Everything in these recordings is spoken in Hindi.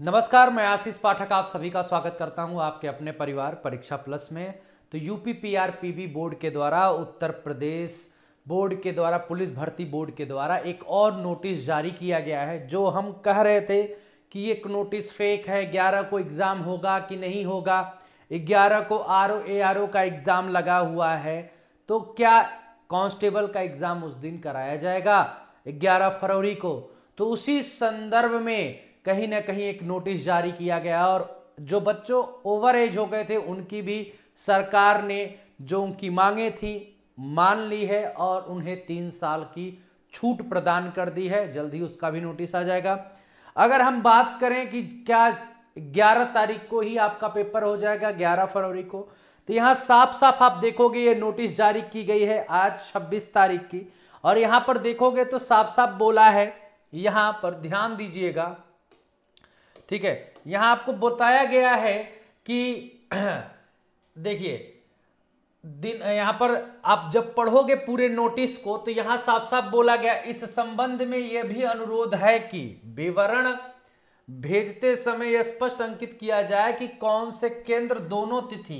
नमस्कार मैं आशीष पाठक आप सभी का स्वागत करता हूं आपके अपने परिवार परीक्षा प्लस में तो यूपी बी बोर्ड के द्वारा उत्तर प्रदेश बोर्ड के द्वारा पुलिस भर्ती बोर्ड के द्वारा एक और नोटिस जारी किया गया है जो हम कह रहे थे कि एक नोटिस फेक है ग्यारह को एग्ज़ाम होगा कि नहीं होगा ग्यारह को R O A R O का एग्ज़ाम लगा हुआ है तो क्या कांस्टेबल का एग्ज़ाम उस दिन कराया जाएगा ग्यारह फरवरी को तो उसी संदर्भ में कहीं ना कहीं एक नोटिस जारी किया गया और जो बच्चों ओवर एज हो गए थे उनकी भी सरकार ने जो उनकी मांगे थी मान ली है और उन्हें तीन साल की छूट प्रदान कर दी है जल्द ही उसका भी नोटिस आ जाएगा अगर हम बात करें कि क्या 11 तारीख को ही आपका पेपर हो जाएगा 11 फरवरी को तो यहाँ साफ साफ आप देखोगे ये नोटिस जारी की गई है आज 26 तारीख की और यहाँ पर देखोगे तो साफ साफ बोला है यहाँ पर ध्यान दीजिएगा ठीक है यहाँ आपको बताया गया है कि देखिए दिन यहां पर आप जब पढ़ोगे पूरे नोटिस को तो यहाँ साफ साफ बोला गया इस संबंध में यह भी अनुरोध है कि विवरण भेजते समय यह स्पष्ट अंकित किया जाए कि कौन से केंद्र दोनों तिथि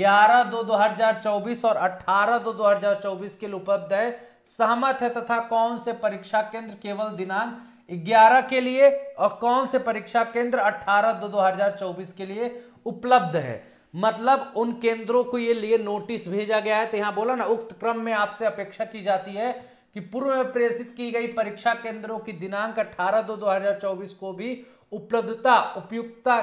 11 दो 2024 और 18 दो 2024 के लिए उपलब्ध है सहमत है तथा कौन से परीक्षा केंद्र केवल दिनांक ग्यारह के लिए और कौन से परीक्षा केंद्र अठारह दो दो हजार चौबीस के लिए उपलब्ध है मतलब उन केंद्रों को ये लिए नोटिस भेजा गया है तो यहां बोला ना उक्त क्रम में आपसे अपेक्षा की जाती है कि पूर्व में प्रेषित की गई परीक्षा केंद्रों की दिनांक 18 दो 2024 को भी उपलब्धता उपयुक्तता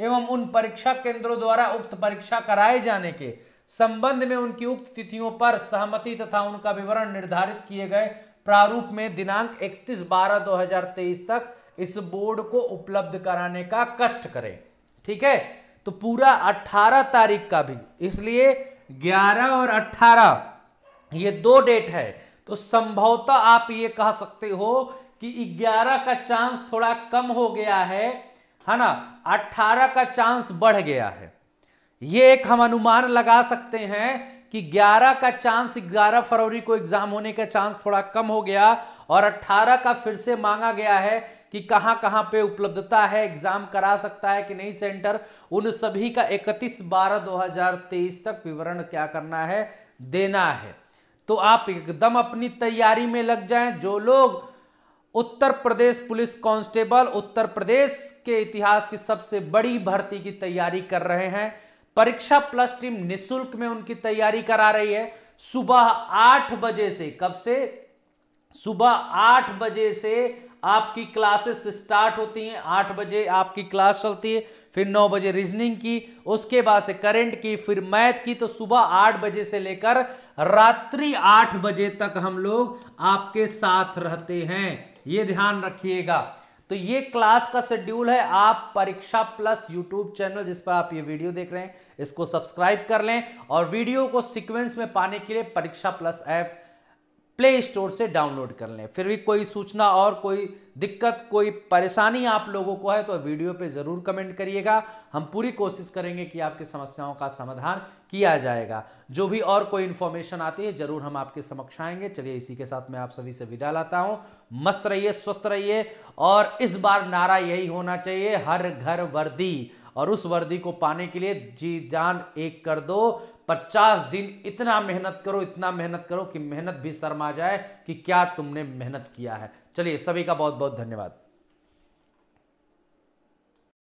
एवं उन परीक्षा केंद्रों द्वारा उक्त परीक्षा कराए जाने के संबंध में उनकी उक्त तिथियों पर सहमति तथा उनका विवरण निर्धारित किए गए प्रारूप में दिनांक 31 बारह 2023 तक इस बोर्ड को उपलब्ध कराने का कष्ट करें ठीक है तो पूरा 18 तारीख का भी इसलिए 11 और 18 ये दो डेट है तो संभवतः आप ये कह सकते हो कि 11 का चांस थोड़ा कम हो गया है है ना 18 का चांस बढ़ गया है ये एक हम अनुमान लगा सकते हैं कि 11 का चांस 11 फरवरी को एग्जाम होने का चांस थोड़ा कम हो गया और 18 का फिर से मांगा गया है कि कहां कहां पे उपलब्धता है एग्जाम करा सकता है कि नहीं सेंटर उन सभी का 31 बारह 2023 तक विवरण क्या करना है देना है तो आप एकदम अपनी तैयारी में लग जाएं जो लोग उत्तर प्रदेश पुलिस कांस्टेबल उत्तर प्रदेश के इतिहास की सबसे बड़ी भर्ती की तैयारी कर रहे हैं परीक्षा प्लस टीम निशुल्क में उनकी तैयारी करा रही है सुबह आठ बजे से कब से सुबह आठ बजे से आपकी क्लासेस स्टार्ट होती हैं आठ बजे आपकी क्लास चलती है फिर नौ बजे रीजनिंग की उसके बाद से करंट की फिर मैथ की तो सुबह आठ बजे से लेकर रात्रि आठ बजे तक हम लोग आपके साथ रहते हैं ये ध्यान रखिएगा तो ये क्लास का शेड्यूल है आप परीक्षा प्लस यूट्यूब चैनल जिस पर आप ये वीडियो देख रहे हैं इसको सब्सक्राइब कर लें और वीडियो को सिक्वेंस में पाने के लिए Pariksha plus app play store से डाउनलोड कर लें फिर भी कोई सूचना और कोई दिक्कत कोई परेशानी आप लोगों को है तो वीडियो पे ज़रूर कमेंट करिएगा हम पूरी कोशिश करेंगे कि आपकी समस्याओं का समाधान किया जाएगा जो भी और कोई इन्फॉर्मेशन आती है ज़रूर हम आपके समक्ष आएंगे चलिए इसी के साथ मैं आप सभी से विदा लाता हूँ मस्त रहिए स्वस्थ रहिए और इस बार नारा यही होना चाहिए हर घर वर्दी और उस वर्दी को पाने के लिए जी जान एक कर दो पचास दिन इतना मेहनत करो इतना मेहनत करो कि मेहनत भी शर्मा जाए कि क्या तुमने मेहनत किया है चलिए सभी का बहुत बहुत धन्यवाद